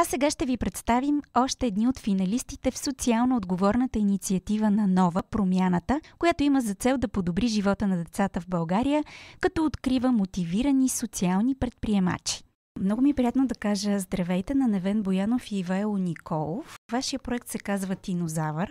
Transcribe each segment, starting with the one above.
А сега ще ви представим още едни от финалистите в социално отговорната инициатива на Нова промяната, която има за цел да подобри живота на децата в България, като открива мотивирани социални предприемачи. Много ми е приятно да кажа здравейте на Невен Боянов и Ивайло Николов. Вашия проект се казва Тинозавър.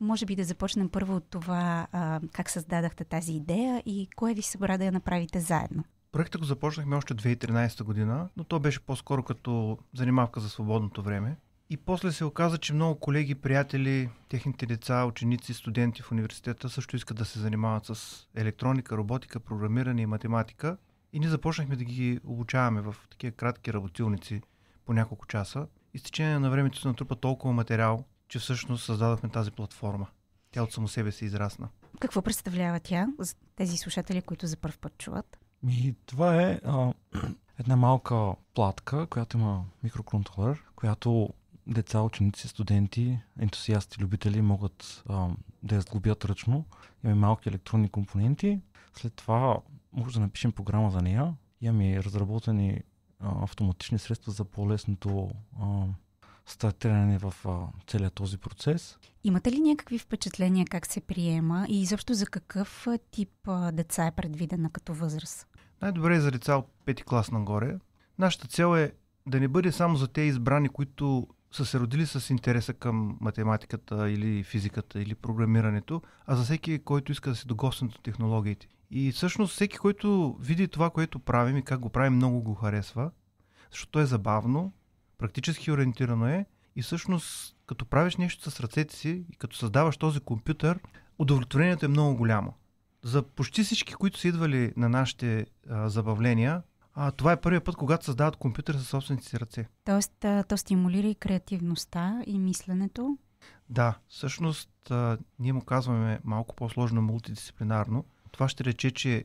Може би да започнем първо от това а, как създадахте тази идея и кое ви събра да я направите заедно. Проектът го започнахме още 2013 година, но то беше по-скоро като занимавка за свободното време. И после се оказа, че много колеги, приятели, техните деца, ученици, студенти в университета също искат да се занимават с електроника, роботика, програмиране и математика. И ние започнахме да ги обучаваме в такива кратки работилници по няколко часа. И с течение на времето се натрупа толкова материал, че всъщност създадохме тази платформа. Тя от само себе се израсна. Какво представлява тя за тези слушатели, които за първ път чуват? Ми, това е а, една малка платка, която има микроконтролер, която деца, ученици, студенти, ентусиасти, любители могат а, да я сглобят ръчно. Имаме малки електронни компоненти. След това може да напишем програма за нея. Имаме разработени а, автоматични средства за по-лесното а, стартиране в а, целия този процес. Имате ли някакви впечатления как се приема и изобщо за какъв тип а, деца е предвидена като възраст? най-добре е за деца от пети клас нагоре. Нашата цел е да не бъде само за те избрани, които са се родили с интереса към математиката или физиката или програмирането, а за всеки, който иска да се догосне до технологиите. И всъщност всеки, който види това, което правим и как го правим, много го харесва, защото е забавно, практически ориентирано е и всъщност като правиш нещо с ръцете си и като създаваш този компютър, удовлетворението е много голямо. За почти всички, които са идвали на нашите а, забавления, а, това е първият път, когато създават компютър със собствените си ръце. Тоест, а, то стимулира и креативността, и мисленето. Да, всъщност а, ние му казваме малко по-сложно мултидисциплинарно. Това ще рече, че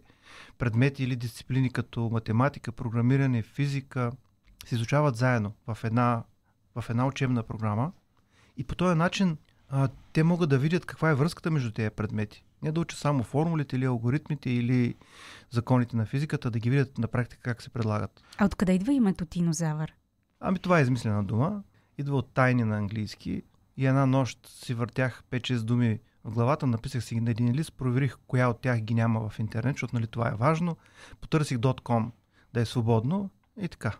предмети или дисциплини като математика, програмиране, физика се изучават заедно в една, в една учебна програма и по този начин а, те могат да видят каква е връзката между тези предмети. Не да учат само формулите или алгоритмите или законите на физиката, да ги видят на практика как се предлагат. А откъде идва името Тинозавър? Ами това е измислена дума. Идва от тайни на английски. И една нощ си въртях 5-6 думи в главата, написах си ги на един лист, проверих коя от тях ги няма в интернет, защото нали това е важно. Потърсих .com да е свободно и така.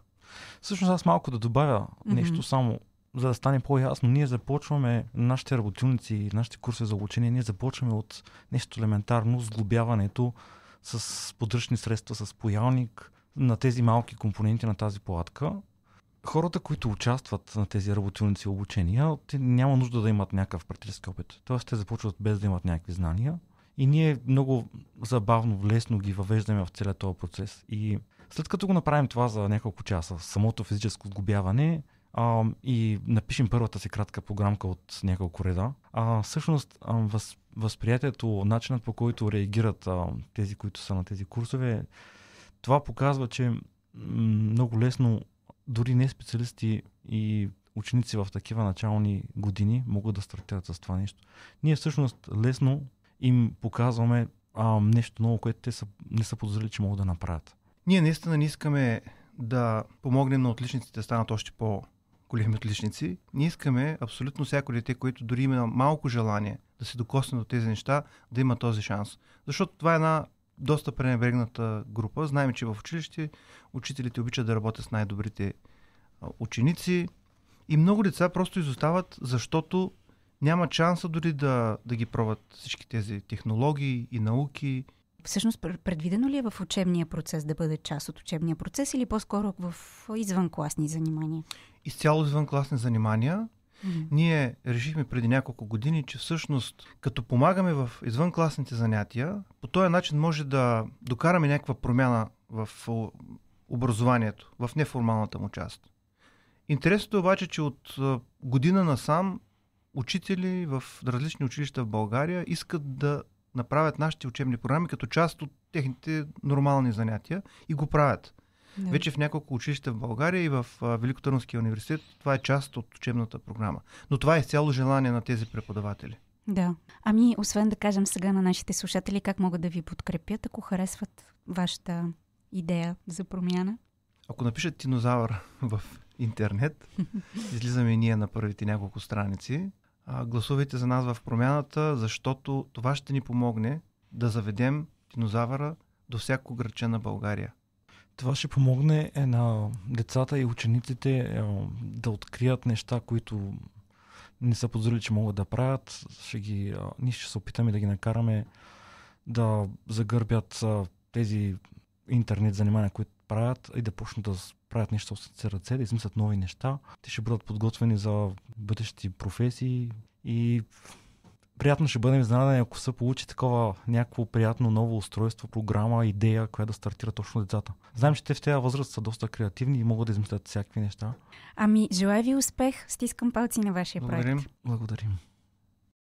Всъщност аз малко да добавя mm-hmm. нещо само за да стане по-ясно, ние започваме нашите работилници, нашите курси за обучение, ние започваме от нещо елементарно, сглобяването с подръчни средства, с поялник на тези малки компоненти на тази платка. Хората, които участват на тези работилници и обучения, те няма нужда да имат някакъв практически опит. Тоест те започват без да имат някакви знания. И ние много забавно, лесно ги въвеждаме в целият този процес. И след като го направим това за няколко часа, самото физическо сглобяване, а, и напишем първата си кратка програмка от няколко реда, а, всъщност а, въз, възприятието, начинът по който реагират а, тези, които са на тези курсове, това показва, че много лесно дори не специалисти и ученици в такива начални години могат да стартират с това нещо. Ние всъщност лесно им показваме а, нещо ново, което те са, не са подозрели, че могат да направят. Ние наистина не искаме да помогнем на отличниците да станат още по- големи отличници. Ние искаме абсолютно всяко дете, което дори има малко желание да се докосне до тези неща, да има този шанс. Защото това е една доста пренебрегната група. Знаем, че в училище учителите обичат да работят с най-добрите ученици и много деца просто изостават, защото няма шанса дори да, да ги пробват всички тези технологии и науки Всъщност, предвидено ли е в учебния процес да бъде част от учебния процес или по-скоро в извънкласни занимания? Изцяло извънкласни занимания. Mm-hmm. Ние решихме преди няколко години, че всъщност като помагаме в извънкласните занятия, по този начин може да докараме някаква промяна в образованието, в неформалната му част. Интересното е обаче, че от година насам учители в различни училища в България искат да направят нашите учебни програми като част от техните нормални занятия и го правят. Да. Вече в няколко училища в България и в Великотърновския университет това е част от учебната програма. Но това е цяло желание на тези преподаватели. Да. Ами, освен да кажем сега на нашите слушатели как могат да ви подкрепят, ако харесват вашата идея за промяна. Ако напишат тинозавър в интернет, излизаме и ние на първите няколко страници а, гласувайте за нас в промяната, защото това ще ни помогне да заведем динозавъра до всяко градче на България. Това ще помогне е на децата и учениците е, да открият неща, които не са подозрели, че могат да правят. Ще ги, е, ние ще се опитаме да ги накараме да загърбят е, тези интернет занимания, които правят и да почнат да правят нещо с ръце, да измислят нови неща. Те ще бъдат подготвени за бъдещи професии и приятно ще бъдем изненадани, ако се получи такова някакво приятно ново устройство, програма, идея, която да стартира точно децата. Знаем, че те в тези възраст са доста креативни и могат да измислят всякакви неща. Ами, желая ви успех. Стискам палци на вашия Благодарим. проект. Благодарим.